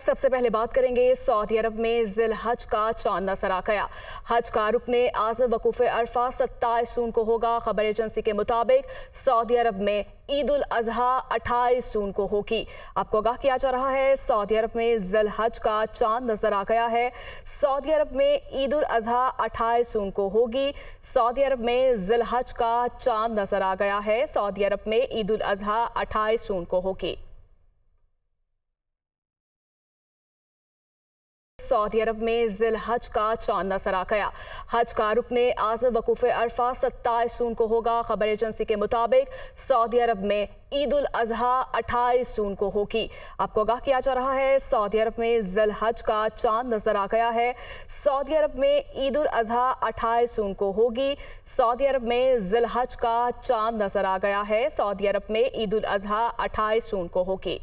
सबसे पहले बात करेंगे सऊदी अरब में जिल हज का चांद नजर आ गया हज का रुकने आज वकूफ अरफा सत्ताईस जून को होगा खबर एजेंसी के मुताबिक सऊदी अरब में ईद उल अजहा अट्ठाईस जून को होगी आपको आगाह किया जा रहा है सऊदी अरब में जिल हज का चांद नजर आ गया है सऊदी अरब में ईद उल अजहा अट्ठाईस जून को होगी सऊदी अरब में जिल हज का चांद नजर आ गया है सऊदी अरब में ईद उल अजहा अट्ठाईस जून को होगी सऊदी अरब में जिल हज का चांद नजर आ गया हज का रुकन आज वकूफ अरफा सत्ताईस जून को होगा खबर एजेंसी के मुताबिक सऊदी अरब में ईद उल अजहा अट्ठाईस जून को होगी आपको आगाह किया जा रहा है सऊदी अरब में जिल हज का चांद नजर आ गया है सऊदी अरब में ईद उल अजहा अट्ठाईस जून को होगी सऊदी अरब में जिल हज का चांद नजर आ गया है सऊदी अरब में ईद उल अजहा अट्ठाईस जून को होगी